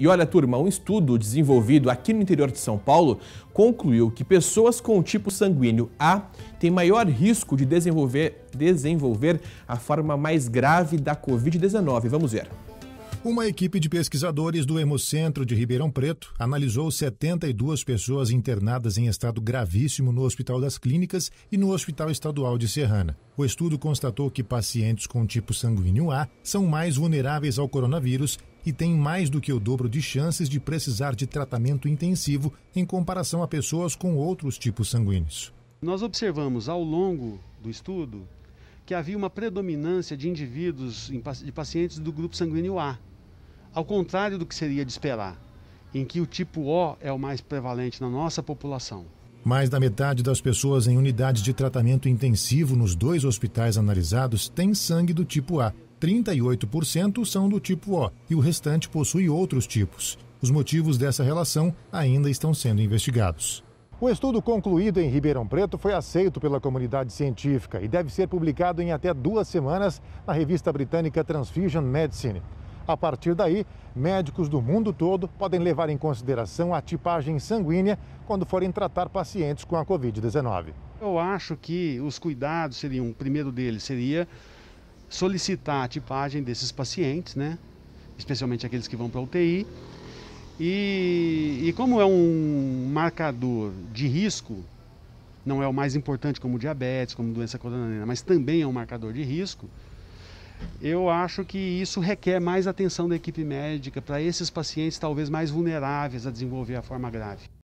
E olha, turma, um estudo desenvolvido aqui no interior de São Paulo concluiu que pessoas com o tipo sanguíneo A têm maior risco de desenvolver, desenvolver a forma mais grave da Covid-19. Vamos ver. Uma equipe de pesquisadores do Hemocentro de Ribeirão Preto analisou 72 pessoas internadas em estado gravíssimo no Hospital das Clínicas e no Hospital Estadual de Serrana. O estudo constatou que pacientes com tipo sanguíneo A são mais vulneráveis ao coronavírus e têm mais do que o dobro de chances de precisar de tratamento intensivo em comparação a pessoas com outros tipos sanguíneos. Nós observamos ao longo do estudo que havia uma predominância de indivíduos, de pacientes do grupo sanguíneo A, ao contrário do que seria de esperar, em que o tipo O é o mais prevalente na nossa população. Mais da metade das pessoas em unidades de tratamento intensivo nos dois hospitais analisados tem sangue do tipo A. 38% são do tipo O e o restante possui outros tipos. Os motivos dessa relação ainda estão sendo investigados. O estudo concluído em Ribeirão Preto foi aceito pela comunidade científica e deve ser publicado em até duas semanas na revista britânica Transfusion Medicine. A partir daí, médicos do mundo todo podem levar em consideração a tipagem sanguínea quando forem tratar pacientes com a Covid-19. Eu acho que os cuidados seriam, o primeiro deles seria solicitar a tipagem desses pacientes, né? especialmente aqueles que vão para a UTI. E, e como é um marcador de risco, não é o mais importante como diabetes, como doença coronariana, mas também é um marcador de risco, eu acho que isso requer mais atenção da equipe médica para esses pacientes talvez mais vulneráveis a desenvolver a forma grave.